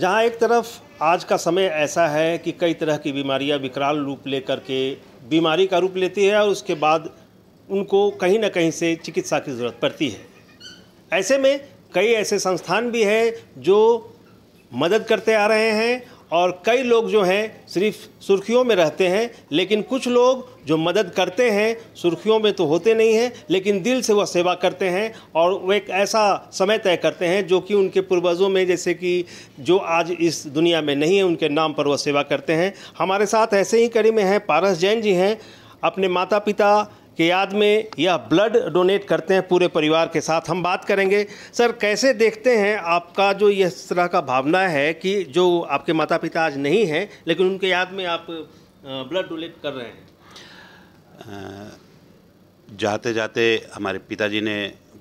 जहाँ एक तरफ आज का समय ऐसा है कि कई तरह की बीमारियाँ विकराल रूप ले करके बीमारी का रूप लेती है और उसके बाद उनको कहीं ना कहीं से चिकित्सा की ज़रूरत पड़ती है ऐसे में कई ऐसे संस्थान भी हैं जो मदद करते आ रहे हैं और कई लोग जो हैं सिर्फ सुर्खियों में रहते हैं लेकिन कुछ लोग जो मदद करते हैं सुर्खियों में तो होते नहीं हैं लेकिन दिल से वह सेवा करते हैं और वो एक ऐसा समय तय करते हैं जो कि उनके पूर्वजों में जैसे कि जो आज इस दुनिया में नहीं है उनके नाम पर वह सेवा करते हैं हमारे साथ ऐसे ही कड़ी में हैं पारस जैन जी हैं अपने माता पिता के याद में यह ब्लड डोनेट करते हैं पूरे परिवार के साथ हम बात करेंगे सर कैसे देखते हैं आपका जो यह तरह का भावना है कि जो आपके माता पिता आज नहीं हैं लेकिन उनके याद में आप ब्लड डोनेट कर रहे हैं जाते जाते हमारे पिताजी ने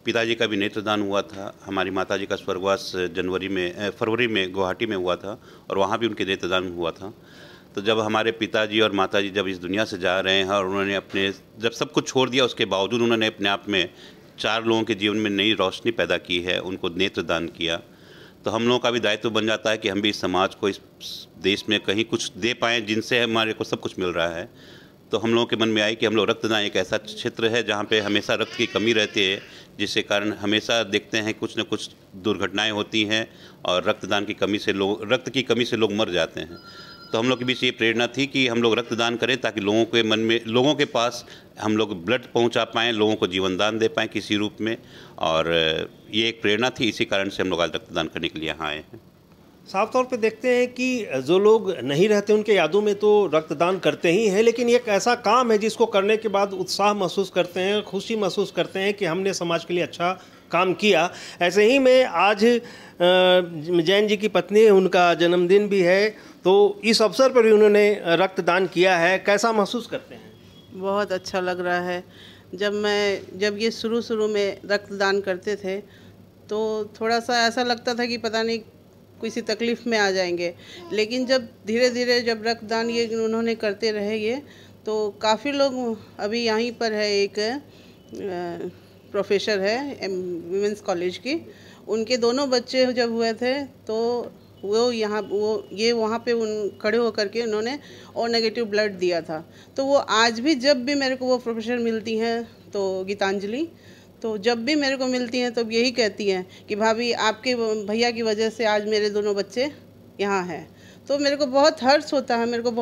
पिताजी का भी नेत्रदान हुआ था हमारी माताजी का स्वर्गवास जनवरी में फरवरी में गुवाहाटी में हुआ था और वहाँ भी उनके नेत्रदान हुआ था तो जब हमारे पिताजी और माताजी जब इस दुनिया से जा रहे हैं और उन्होंने अपने जब सब कुछ छोड़ दिया उसके बावजूद उन्होंने अपने आप में चार लोगों के जीवन में नई रोशनी पैदा की है उनको नेत्रदान किया तो हम लोगों का भी दायित्व बन जाता है कि हम भी इस समाज को इस देश में कहीं कुछ दे पाएँ जिनसे हमारे को सब कुछ मिल रहा है तो हम लोगों के मन में आई कि हम लोग रक्तदान एक ऐसा क्षेत्र है जहाँ पे हमेशा रक्त की कमी रहती है जिसके कारण हमेशा देखते हैं कुछ न कुछ दुर्घटनाएं होती हैं और रक्तदान की कमी से लोग रक्त की कमी से लोग मर जाते हैं तो हम लोग के बीच ये प्रेरणा थी कि हम लोग रक्तदान करें ताकि लोगों के मन में लोगों के पास हम लोग ब्लड पहुंचा पाएँ लोगों को जीवन दान दे पाएँ किसी रूप में और ये एक प्रेरणा थी इसी कारण से हम लोग आज रक्तदान करने के लिए यहाँ आए हैं साफ तौर पे देखते हैं कि जो लोग नहीं रहते उनके यादों में तो रक्तदान करते ही हैं लेकिन एक ऐसा काम है जिसको करने के बाद उत्साह महसूस करते हैं खुशी महसूस करते हैं कि हमने समाज के लिए अच्छा काम किया ऐसे ही में आज जैन जी की पत्नी उनका जन्मदिन भी है तो इस अवसर पर भी उन्होंने रक्तदान किया है कैसा महसूस करते हैं बहुत अच्छा लग रहा है जब मैं जब ये शुरू शुरू में रक्तदान करते थे तो थोड़ा सा ऐसा लगता था कि पता नहीं किसी तकलीफ़ में आ जाएंगे लेकिन जब धीरे धीरे जब रक्तदान ये उन्होंने करते रहे ये तो काफ़ी लोग अभी यहीं पर है एक प्रोफेसर है वीमेंस कॉलेज की उनके दोनों बच्चे जब हुए थे तो वो यहाँ वो ये वहाँ पे उन खड़े होकर के उन्होंने और नेगेटिव ब्लड दिया था तो वो आज भी जब भी मेरे को वो प्रोफेसर मिलती हैं तो गीतांजलि तो जब भी मेरे को मिलती हैं तो यही कहती हैं कि भाभी आपके भैया की वजह से आज मेरे दोनों बच्चे यहाँ हैं तो मेरे को बहुत हर्ष होता है मेरे को बहुत